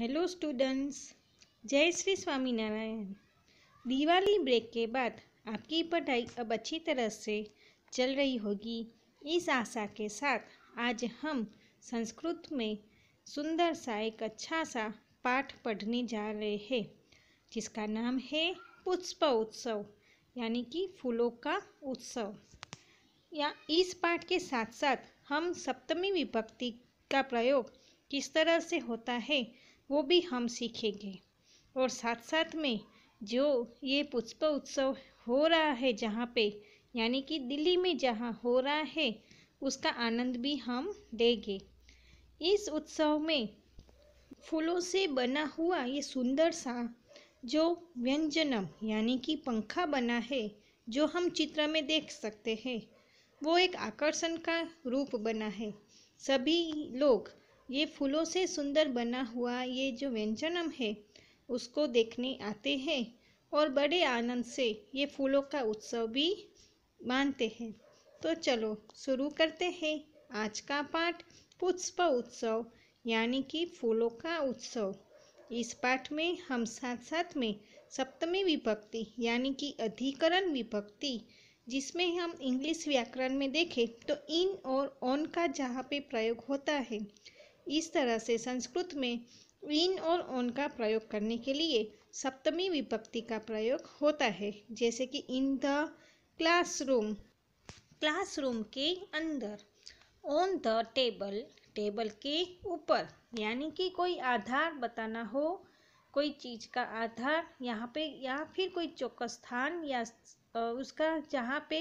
hello students जय Shri Swaminarayan Diwali break के बाद आपकी पढ़ाई अब अच्छी तरह से चल रही होगी इस आशा के साथ आज हम संस्कृत में सुंदर सा एक अच्छा सा पाठ पढ़ने जा रहे हैं जिसका नाम है पुष्प उत्सव यानी कि फूलों का उत्सव या इस पाठ के साथ साथ हम सप्तमी विभक्ति का प्रयोग किस तरह से होता है वो भी हम सीखेंगे और साथ साथ में जो ये पुष्प उत्सव हो रहा है जहाँ पे यानी कि दिल्ली में जहाँ हो रहा है उसका आनंद भी हम देंगे इस उत्सव में फूलों से बना हुआ ये सुंदर सा जो व्यंजनम यानी कि पंखा बना है जो हम चित्र में देख सकते हैं वो एक आकर्षण का रूप बना है सभी लोग ये फूलों से सुंदर बना हुआ ये जो व्यंजनम है उसको देखने आते हैं और बड़े आनंद से ये फूलों का उत्सव भी मानते हैं तो चलो शुरू करते हैं आज का पाठ पुष्प उत्सव यानी कि फूलों का उत्सव इस पाठ में हम साथ साथ में सप्तमी विभक्ति यानी कि अधिकरण विभक्ति जिसमें हम इंग्लिश व्याकरण में देखें तो इन और ऑन का जहाँ पे प्रयोग होता है इस तरह से संस्कृत में इन और ओन का प्रयोग करने के लिए सप्तमी विभक्ति का प्रयोग होता है जैसे कि इन द क्लासरूम क्लासरूम के अंदर ऑन द टेबल टेबल के ऊपर यानी कि कोई आधार बताना हो कोई चीज़ का आधार यहाँ पे या फिर कोई चौकस स्थान या उसका जहाँ पे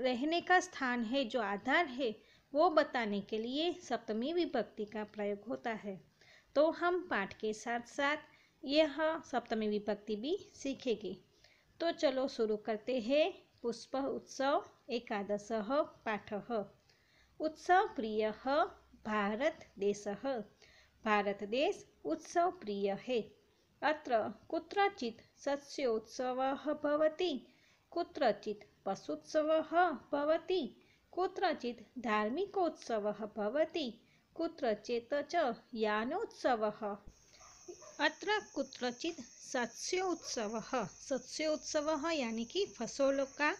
रहने का स्थान है जो आधार है वो बताने के लिए सप्तमी विभक्ति का प्रयोग होता है तो हम पाठ के साथ साथ यह सप्तमी विभक्ति भी सीखेंगे तो चलो शुरू करते हैं पुष्प उत्सव एकादश पाठ उत्सव प्रिय भारत देश भारत देश उत्सव प्रिय है अत्र कुत्रचित् सस्योत्सव भवति पशुत्सव कुत्रचित् धार्मिकोत्सवः भवति कुत्रचित् च यानोत्सवः अत्र कुत्रचित् सस्योत्सवः सस्योत्सवः यानी कि फसलों का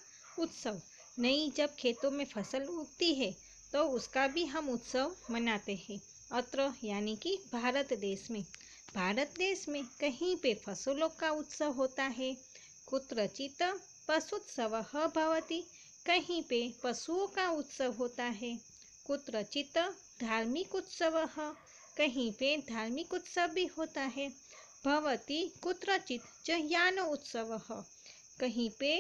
उत्सव नई जब खेतों में फसल उगती है तो उसका भी हम उत्सव मनाते हैं अत्र यानी कि भारत देश में भारत देश में कहीं पे फसलों का उत्सव होता है कुत्रचित पशुत्सव भवती कहीं पे पशुओं का उत्सव होता है कुत्रचित धार्मिक उत्सव कहीं पे धार्मिक उत्सव भी होता है भवती कुत्रचित च यान उत्सव कहीं पे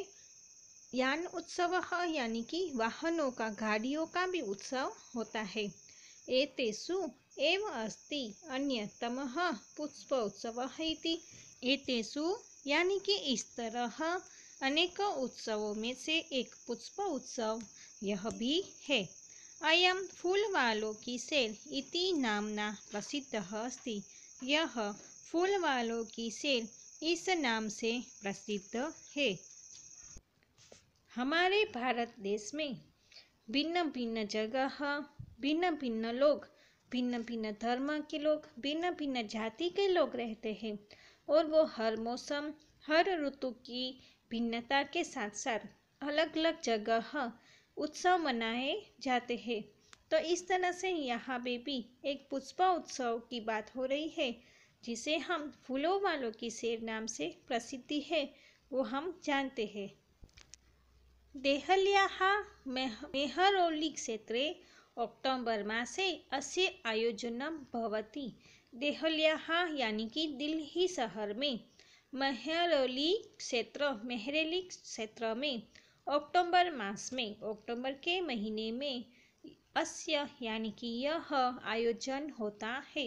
यान उत्सव यानी कि वाहनों का गाड़ियों का भी उत्सव होता है एतेषु एव अस्ति अन्यतम पुष्प उत्सव इति एतेषु यानी कि इस तरह अनेकों उत्सवों में से एक पुष्प उत्सव यह भी है अयम फूल वालों की सेल इति नामना प्रसिद्ध अस्ति यह वालों की सेल इस नाम से प्रसिद्ध है हमारे भारत देश में भिन्न भिन्न जगह भिन्न भिन्न लोग भिन्न भिन्न धर्म के लोग भिन्न भिन्न जाति के लोग रहते हैं और वो हर मौसम हर ऋतु की भिन्नता के साथ साथ अलग अलग जगह उत्सव मनाए जाते हैं तो इस तरह से यहाँ पे भी एक पुष्पा उत्सव की बात हो रही है जिसे हम फूलों वालों की शेर नाम से प्रसिद्धि है वो हम जानते हैं मेहरोली क्षेत्र ક્ષેત્રે ઓક્ટોબર से अस्य आयोजन भवती देहलिया यानी कि दिल्ली शहर में महरौली क्षेत्र मेहरेली क्षेत्र में अक्टूबर मास में अक्टूबर के महीने में अस्य यानी कि यह आयोजन होता है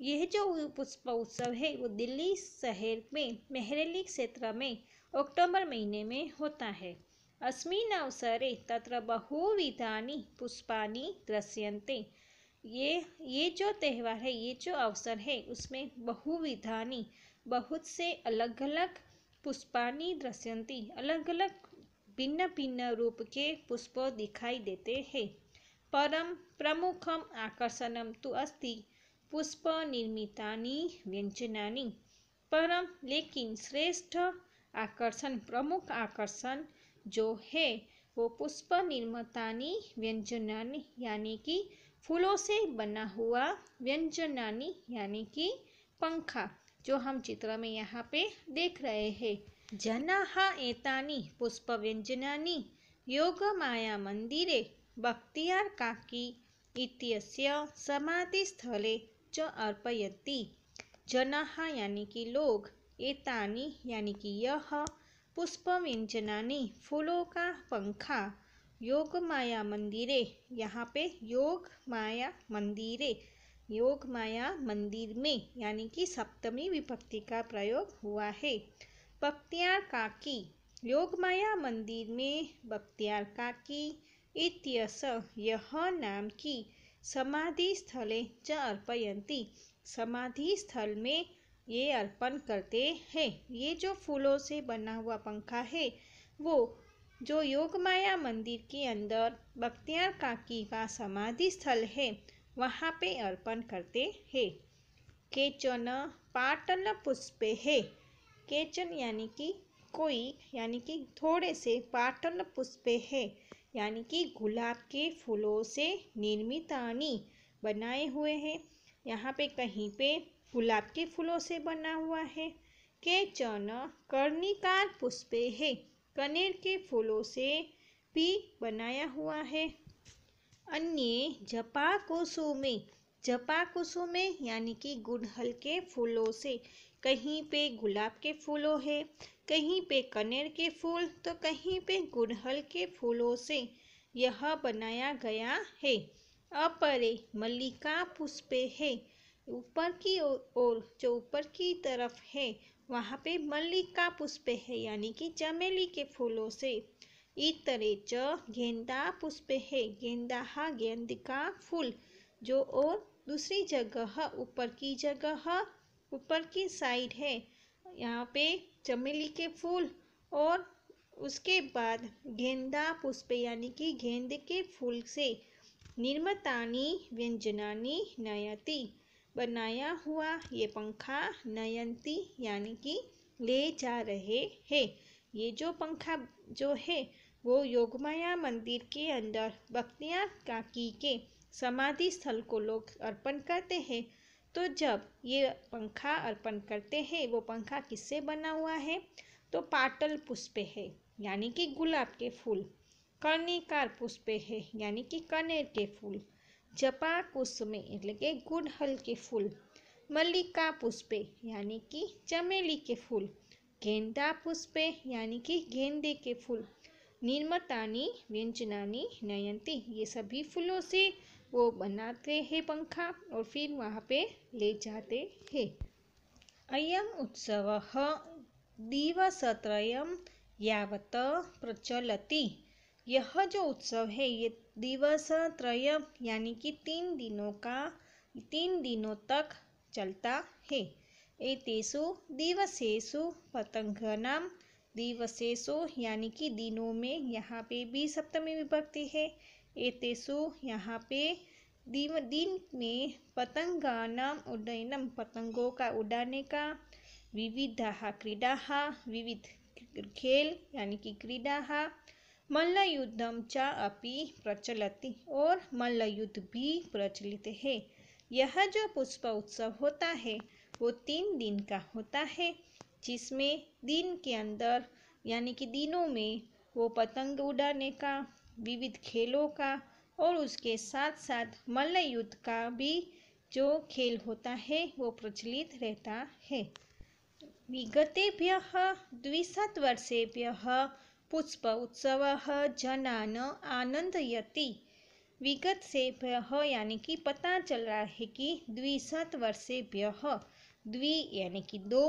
यह जो पुष्प उत्सव है वो दिल्ली शहर में मेहरेली क्षेत्र में अक्टूबर महीने में होता है अस्मिन अवसरे तत्र बहुविधा पुष्पानि दृश्यंते ये ये जो त्यौहार है ये जो अवसर है उसमें बहुविधानी बहुत से अलग अलग पुष्पानी दृश्यंती अलग अलग भिन्न भिन्न रूप के पुष्प दिखाई देते हैं परम प्रमुखम आकर्षणम तो अस्ति पुष्प निर्मितानी व्यंजनानी परम लेकिन श्रेष्ठ आकर्षण प्रमुख आकर्षण जो है वो पुष्प निर्मतानी व्यंजनानी यानी कि फूलों से बना हुआ व्यंजनानी यानी कि पंखा जो हम चित्र में यहाँ पे देख रहे हैं जनाहा एतानी पुष्प व्यंजनानी योग माया मंदिरे भक्तियार काकी इत्यस्य समाधि स्थले च अर्पयति जनाहा यानी कि लोग एतानी यानी कि यह पुष्प व्यंजनानी फूलों का पंखा योग माया मंदिरे यहाँ पे योग माया मंदिरे योग माया मंदिर में यानी कि सप्तमी विभक्ति का प्रयोग हुआ है बख्तियार काकी योग माया मंदिर में बख्तियार काकी इत्यस यह नाम की समाधि स्थले च अर्पयंती समाधि स्थल में ये अर्पण करते हैं ये जो फूलों से बना हुआ पंखा है वो जो योग माया मंदिर के अंदर बख्तियार काकी का समाधि स्थल है वहाँ पे अर्पण करते हैं केचन पाटन पुष्पे है केचन यानी कि कोई यानी कि थोड़े से पाटन पुष्पे है यानी कि गुलाब के फूलों से निर्मितानी बनाए हुए हैं यहाँ पे कहीं पे गुलाब के फूलों से बना हुआ है केचन कर्णिकार पुष्पे है कनेर के फूलों से भी बनाया हुआ है अन्य जपा कुसुमे में जपा कुसुमे में यानी कि गुड़हल के फूलों से कहीं पे गुलाब के फूलों है कहीं पे कनेर के फूल तो कहीं पे गुड़हल के फूलों से यह बनाया गया है अपरे मल्लिका पुष्पे है ऊपर की ओर जो ऊपर की तरफ है वहाँ पे मल्लिका पुष्पे है यानी कि चमेली के फूलों से इतरे च गेंदा पुष्प है गेंदा हा गेंद का फूल जो और दूसरी जगह ऊपर की जगह ऊपर की साइड है यहाँ पे चमेली के फूल और उसके बाद गेंदा पुष्प यानी कि गेंद के फूल से निर्मतानी व्यंजनानी नयती बनाया हुआ ये पंखा नयंती यानी कि ले जा रहे है ये जो पंखा जो है वो योगमाया मंदिर के अंदर भक्तियाँ काकी के समाधि स्थल को लोग अर्पण करते हैं तो जब ये पंखा अर्पण करते हैं वो पंखा किससे बना हुआ है तो पाटल पुष्प है यानी कि गुलाब के फूल कर्णिकार पुष्प है यानी कि कनेर के फूल जपा कुसुम एट के गुड़हल के फूल मल्लिका पुष्प यानी कि चमेली के फूल गेंदा पुष्प यानी कि गेंदे के फूल निर्मतानी व्यंजनानी नयंती ये सभी फूलों से वो बनाते हैं पंखा और फिर वहाँ पे ले जाते हैं अयम उत्सव दिवसत्रयम यावत प्रचलती यह जो उत्सव है ये दिवस त्रय यानी कि तीन दिनों का तीन दिनों तक चलता है एतेषु दिवसेषु पतंगनां दिवसेसो यानी कि दिनों में यहाँ पे भी सप्तमी विभक्ति है एतेसो यहाँ पे दिव दिन में पतंगा नाम उड्डयनम पतंगों का उड़ाने का विविध क्रीडा विविध खेल यानी कि क्रीडा मल्लयुद्धम चा अपि प्रचलति और मल्लयुद्ध भी प्रचलित है यह जो पुष्प उत्सव होता है वो तीन दिन का होता है जिसमें दिन के अंदर यानी कि दिनों में वो पतंग उड़ाने का विविध खेलों का और उसके साथ साथ मल्ल युद्ध का भी जो खेल होता है वो प्रचलित रहता है द्विशत द्विशतवर्षेभ्यः पुष्प जनान आनंद यति विगत से यानी कि पता चल रहा है कि द्विशत वर्षेभ्य द्वि यानी कि दो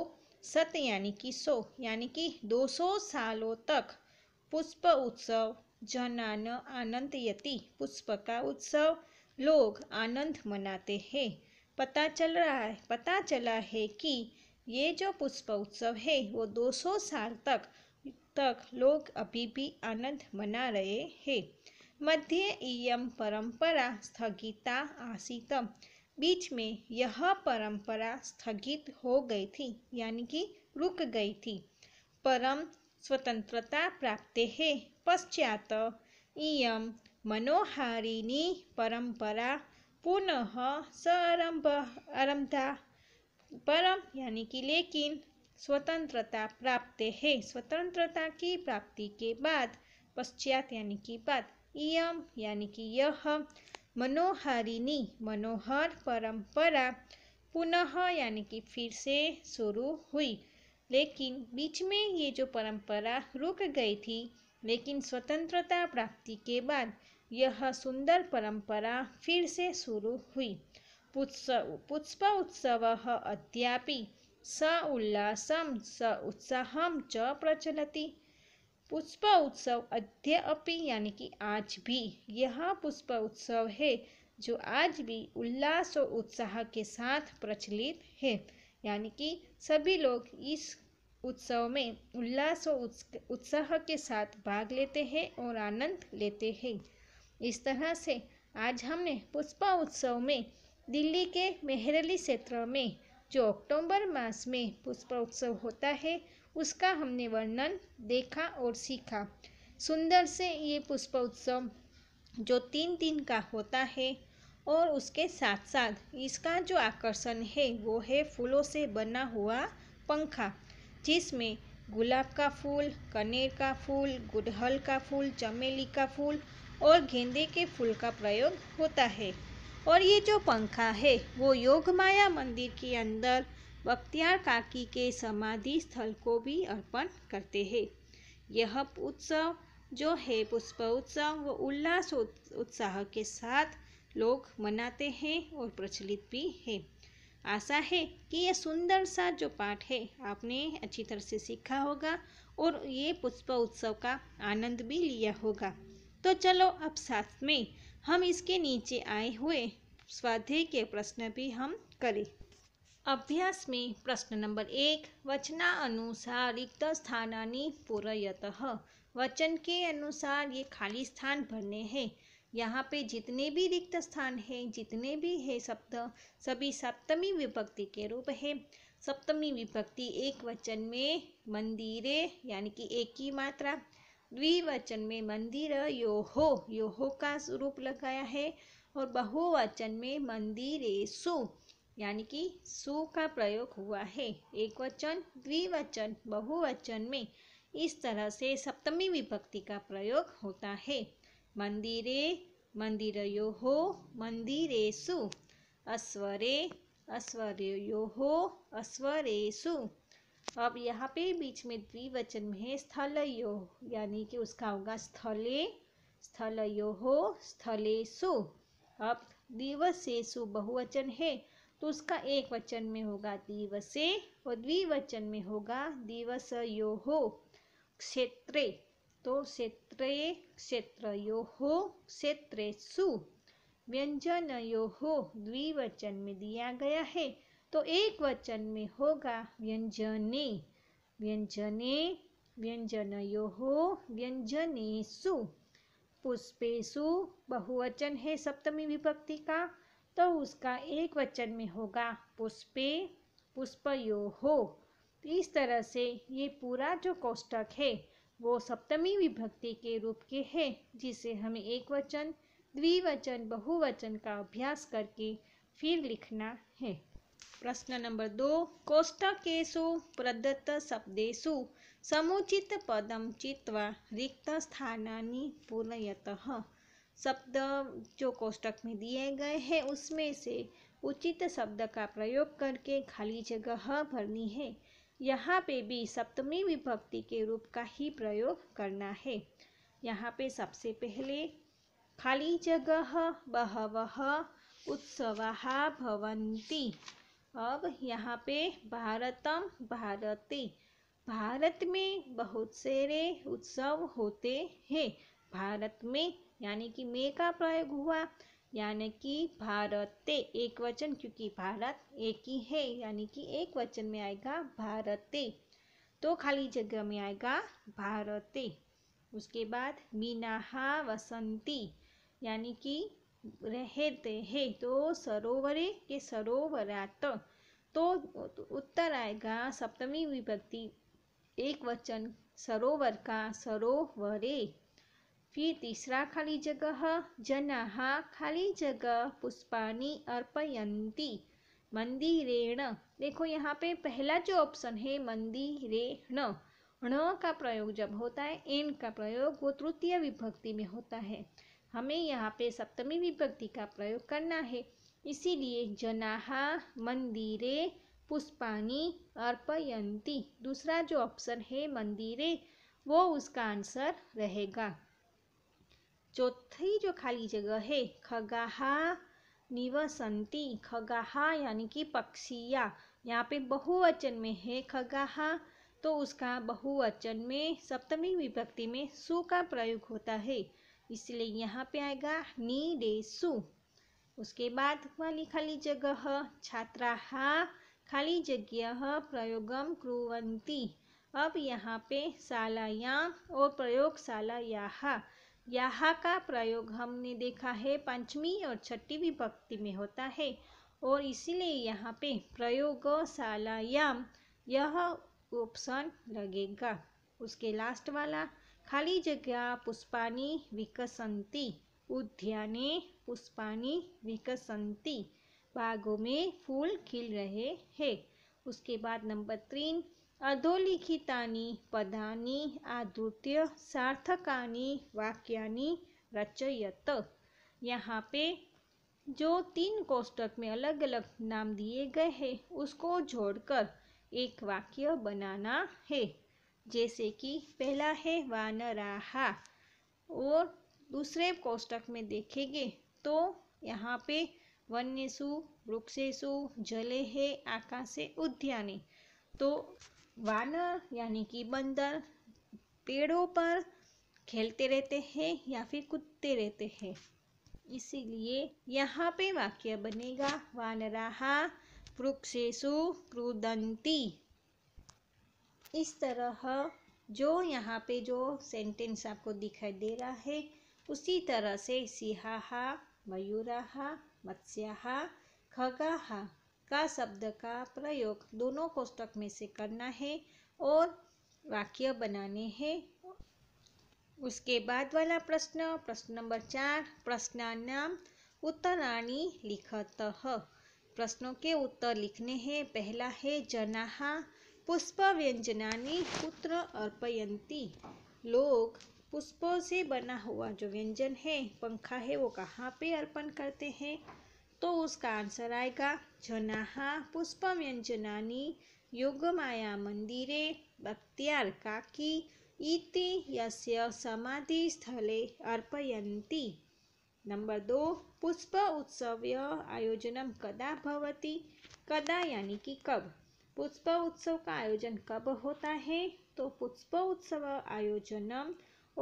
सत यानी कि सो यानी कि 200 सालों तक पुष्प उत्सव जनान आनंद यति पुष्प का उत्सव लोग आनंद मनाते हैं पता चल रहा है पता चला है कि ये जो पुष्प उत्सव है वो 200 साल तक तक लोग अभी भी आनंद मना रहे हैं मध्य इम परंपरा स्थगिता आसितम बीच में यह परंपरा स्थगित हो गई थी यानी कि रुक गई थी परम स्वतंत्रता प्राप्ते है पश्चात इयम मनोहारिणी परंपरा पुनः सरंभ आरंभा परम यानी कि लेकिन स्वतंत्रता प्राप्त है स्वतंत्रता की प्राप्ति के बाद पश्चात यानी कि बाद इम यानी कि यह मनोहारिनी मनोहर परंपरा पुनः यानी कि फिर से शुरू हुई लेकिन बीच में ये जो परंपरा रुक गई थी लेकिन स्वतंत्रता प्राप्ति के बाद यह सुंदर परंपरा फिर से शुरू हुई पुष्प उत्सव अद्यापि स उल्लासम स उत्साहम च प्रचलति पुष्प उत्सव अद्यपि यानी कि आज भी यह पुष्प उत्सव है जो आज भी उल्लास और उत्साह के साथ प्रचलित है यानी कि सभी लोग इस उत्सव में उल्लास और उत्साह के साथ भाग लेते हैं और आनंद लेते हैं इस तरह से आज हमने पुष्प उत्सव में दिल्ली के मेहरली क्षेत्र में जो अक्टूबर मास में पुष्प उत्सव होता है उसका हमने वर्णन देखा और सीखा सुंदर से ये पुष्प उत्सव जो तीन दिन का होता है और उसके साथ साथ इसका जो आकर्षण है वो है फूलों से बना हुआ पंखा जिसमें गुलाब का फूल कनेर का फूल गुड़हल का फूल चमेली का फूल और गेंदे के फूल का प्रयोग होता है और ये जो पंखा है वो योग माया मंदिर के अंदर बख्तियार काकी के समाधि स्थल को भी अर्पण करते हैं यह उत्सव जो है पुष्प उत्सव वो उल्लास उत्साह के साथ लोग मनाते हैं और प्रचलित भी है आशा है कि यह सुंदर सा जो पाठ है आपने अच्छी तरह से सीखा होगा और ये पुष्प उत्सव का आनंद भी लिया होगा तो चलो अब साथ में हम इसके नीचे आए हुए स्वाध्याय के प्रश्न भी हम करें अभ्यास में प्रश्न नंबर एक वचना अनुसार रिक्त स्थानानी पूरयत वचन के अनुसार ये खाली स्थान भरने हैं यहाँ पे जितने भी रिक्त स्थान हैं जितने भी है शब्द सभी सप्तमी विभक्ति के रूप है सप्तमी विभक्ति एक वचन में मंदिरे यानी कि एक ही मात्रा द्विवचन में मंदिर योहो योहो का रूप लगाया है और बहुवचन में सु यानी कि सु का प्रयोग हुआ है एक वचन द्विवचन बहुवचन में इस तरह से सप्तमी विभक्ति का प्रयोग होता है मंदिरे यो हो सु अस्वरे अस्वर्यो हो अस्वरे सु अब यहाँ पे बीच में द्विवचन में है स्थल यो यानी कि उसका होगा स्थले स्थल यो हो सु अब दिवसेसु बहुवचन है तो उसका एक वचन में होगा दिवसे और द्विवचन में होगा दिवस यो हो क्षेत्रे तो क्षेत्र क्षेत्र यो हो क्षेत्रे सु व्यंजन यो हो द्विवचन में दिया गया है तो एक वचन में होगा व्यंजने व्यंजने व्यंजन यो हो व्यंजनेसु पुष्पेशु बहुवचन है सप्तमी विभक्ति का तो उसका एक वचन में होगा पुष्पे यो हो तो इस तरह से ये पूरा जो कोष्टक है वो सप्तमी विभक्ति के रूप के है जिसे हमें एक वचन द्विवचन बहुवचन का अभ्यास करके फिर लिखना है प्रश्न नंबर दो कोष्टकेशु प्रदत्त शब्देशु समुचित पदम चित्वा रिक्त स्थानानि पूर्णयतः शब्द जो कोष्टक में दिए गए हैं उसमें से उचित शब्द का प्रयोग करके खाली जगह भरनी है यहाँ पे भी सप्तमी विभक्ति के रूप का ही प्रयोग करना है यहाँ पे सबसे पहले खाली जगह बहव उत्सवाहा भवंती अब यहाँ पे भारतम भारती भारत में बहुत से रे उत्सव होते हैं भारत में यानी कि मे का प्रयोग हुआ यानी कि भारते एक वचन क्योंकि भारत एक ही है यानी कि एक वचन में आएगा भारते तो खाली जगह में आएगा भारते उसके बाद मीनाहा वसंती यानी कि रहते हैं तो सरोवरे के सरोवरात तो उत्तर आएगा सप्तमी विभक्ति एक वचन सरोवर का सरोवरे फिर तीसरा खाली जगह जना खाली जगह पुष्पानी अर्पयंती मंदिरेण देखो यहाँ पे पहला जो ऑप्शन है मंदिरेण ण का प्रयोग जब होता है एन का प्रयोग वो तृतीय विभक्ति में होता है हमें यहाँ पे सप्तमी विभक्ति का प्रयोग करना है इसीलिए जनाहा मंदिरे पुष्पानी अर्पयंती दूसरा जो ऑप्शन है मंदिरे वो उसका आंसर रहेगा चौथी जो खाली जगह है खगाहा निवसंती खगाहा यानी कि पक्षिया यहाँ पे बहुवचन में है खगाहा तो उसका बहुवचन में सप्तमी विभक्ति में सु का प्रयोग होता है इसलिए यहाँ पे आएगा नी डे सु उसके बाद वाली खाली जगह छात्रा खाली जगह प्रयोगम कुरंती अब यहाँ पे शालायाम और प्रयोगशाला याहा यहाँ का प्रयोग हमने देखा है पंचमी और छठी विभक्ति में होता है और इसीलिए यहाँ पे प्रयोगशालायाम यह ऑप्शन लगेगा उसके लास्ट वाला खाली जगह पुष्पानी विकसंती उद्याने पुष्पानी विकसंती बागों में फूल खिल रहे हैं उसके बाद नंबर तीन अधोलिखिता पदा आधृत्य सार्थका वाक्या रचयत यहाँ पे जो तीन कोष्टक में अलग अलग नाम दिए गए हैं उसको जोड़कर एक वाक्य बनाना है जैसे कि पहला है वानराहा और दूसरे कोष्टक में देखेंगे तो यहाँ पे वन्यसु वृक्षेशु जले है आकाशे उद्याने तो वानर यानी कि बंदर पेड़ों पर खेलते रहते हैं या फिर कुदते रहते हैं इसीलिए यहाँ पे वाक्य बनेगा वानराहा वृक्षेशु क्रुदंती इस तरह जो यहाँ पे जो सेंटेंस आपको दिखाई दे रहा है उसी तरह से सिहाहा मयूराहा मत्स्याहा खगाहा का शब्द का प्रयोग दोनों कोष्टक में से करना है और वाक्य बनाने हैं उसके बाद वाला प्रश्न प्रश्न नंबर चार नाम उत्तराणी लिखत प्रश्नों के उत्तर लिखने हैं पहला है जनाहा पुष्प व्यंजनानी पुत्र अर्पयंती लोग पुष्पों से बना हुआ जो व्यंजन है पंखा है वो कहाँ पे अर्पण करते हैं तो उसका आंसर आएगा जनाहा पुष्पम योग माया मंदिरे बख्तियार काकी इति यस्य समाधि स्थले अर्पयती नंबर दो पुष्प उत्सव आयोजन कदा भवती कदा यानी कि कब पुष्प उत्सव का आयोजन कब होता है तो पुष्प उत्सव आयोजन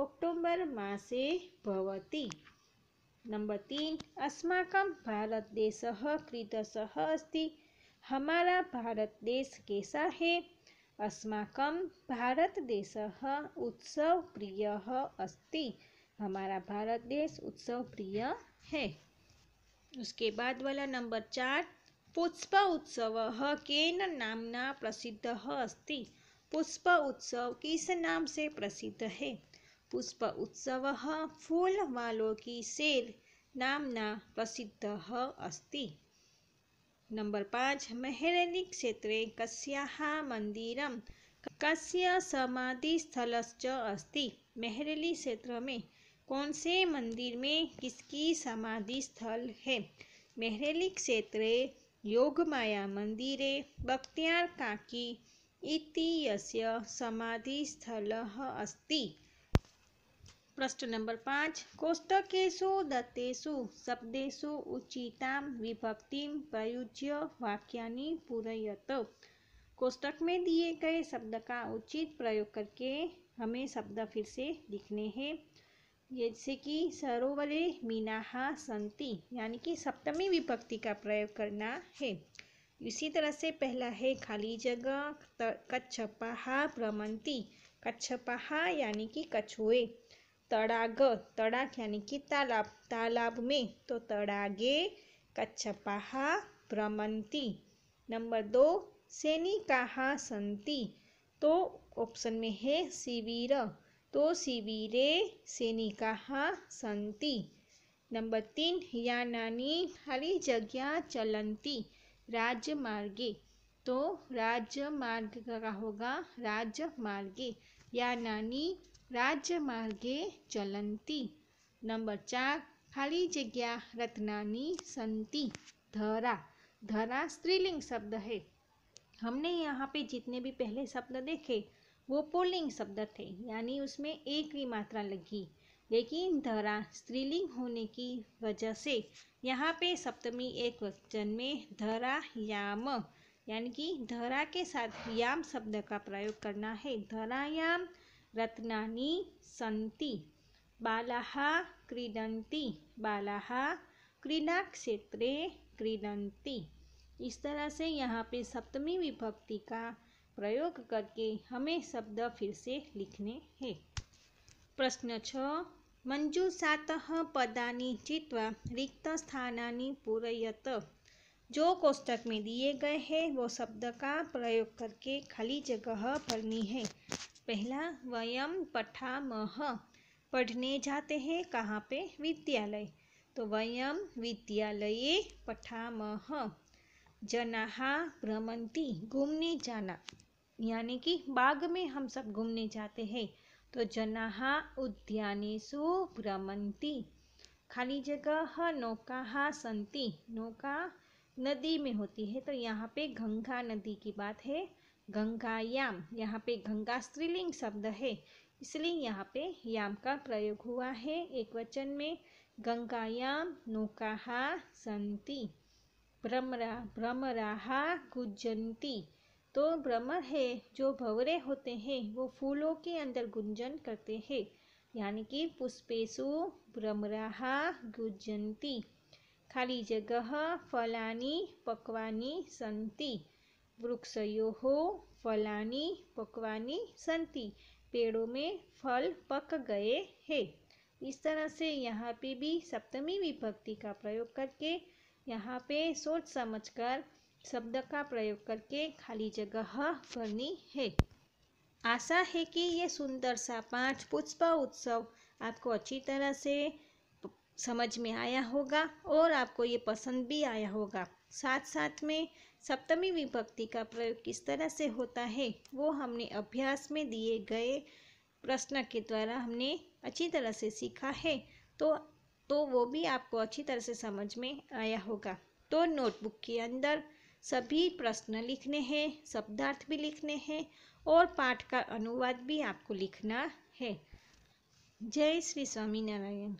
अक्टूबर मासे भवती नंबर तीन अस्माकं भारतदेशः कृतसः अस्त हमारा भारत देश कैसा है देश उत्सव प्रिय अस्त हमारा भारत देश उत्सव प्रिय है उसके बाद वाला नंबर चार पुष्प उत्सव केन नामना प्रसिद्ध अस्त पुष्प उत्सव किस नाम से प्रसिद्ध है પુષ્પ ઉત્સવ की सेल नामना प्रसिद्ध અસ્તિ नंबर પાંચ मेहरली क्षेत्र कस्या मंदिर कस्य समाधि स्थलश्च अस्ति क्षेत्र में कौन से मंदिर में किसकी समाधि स्थल है मेहरेली क्षेत्रे योगमाया मंदिर बख्तियार काकी इति यस्य समाधि स्थल अस्ति प्रश्न नंबर पाँच कोष्टकेशु दत्तेषु शब्देशु उचिता विभक्ति प्रयुज्य वाक्या पूरयत कोष्टक में दिए गए शब्द का उचित प्रयोग करके हमें शब्द फिर से लिखने हैं जैसे कि सरोवरे मीनाहा संति यानी कि सप्तमी विभक्ति का प्रयोग करना है इसी तरह से पहला है खाली जगह कच्छपाह भ्रमंती कच्छपहा यानी कि कछुए तड़ाग तड़ाग यानी कि तालाब तालाब में तो तड़ागे कच्छपाहा भ्रमंती नंबर दो सैनिकाहा संती तो ऑप्शन में है शिविर तो शिविरे सैनिकाहा संती नंबर तीन या नानी हरी जगह चलंती राजमार्गे तो राजमार्ग का होगा राजमार्गे या नानी मार्गे चलती नंबर चार खाली जगह રત્નાની संति धरा धरा स्त्रीलिंग शब्द है हमने यहाँ पे जितने भी पहले शब्द देखे वो पुलिंग शब्द थे यानी उसमें एक ही मात्रा लगी लेकिन धरा स्त्रीलिंग होने की वजह से यहाँ पे सप्तमी एक वचन में धरा याम यानी कि धरा के साथ याम शब्द का प्रयोग करना है धरायाम रत्ना सी बाला क्रीडंती बाला क्रीडा क्षेत्रे क्रीडंती इस तरह से यहाँ पे सप्तमी विभक्ति का प्रयोग करके हमें शब्द फिर से लिखने हैं प्रश्न छ सात पदा चित्वा रिक्त स्थानानि पूरयत जो कोष्टक में दिए गए हैं वो शब्द का प्रयोग करके खाली जगह भरनी है पहला वयम मह पढ़ने जाते हैं कहाँ पे विद्यालय तो वयम विद्यालय पठा मह जनाहा भ्रमंती घूमने जाना यानी कि बाग में हम सब घूमने जाते हैं तो जनाहा उद्यानेशु भ्रमंती खाली जगह नौका संती नौका नदी में होती है तो यहाँ पे गंगा नदी की बात है गंगायाम यहाँ पे गंगा स्त्रीलिंग शब्द है इसलिए यहाँ पे याम का प्रयोग हुआ है एक वचन में गंगायाम नौकाहा संति भ्रमरा भ्रमराहा गुजंती तो भ्रमर है जो भवरे होते हैं वो फूलों के अंदर गुंजन करते हैं यानी कि पुष्पेशु भ्रमराहा गुजंती खाली जगह फलानी पकवानी संति वृक्षयोः फलानी पकवानी संति पेड़ों में फल पक गए हैं इस तरह से यहाँ पे भी सप्तमी विभक्ति का प्रयोग करके यहाँ पे सोच समझकर शब्द का प्रयोग करके खाली जगह भरनी है आशा है कि ये सुंदर सा पाँच पुष्प उत्सव आपको अच्छी तरह से समझ में आया होगा और आपको ये पसंद भी आया होगा साथ साथ में सप्तमी विभक्ति का प्रयोग किस तरह से होता है वो हमने अभ्यास में दिए गए प्रश्न के द्वारा हमने अच्छी तरह से सीखा है तो तो वो भी आपको अच्छी तरह से समझ में आया होगा तो नोटबुक के अंदर सभी प्रश्न लिखने हैं शब्दार्थ भी लिखने हैं और पाठ का अनुवाद भी आपको लिखना है जय श्री स्वामीनारायण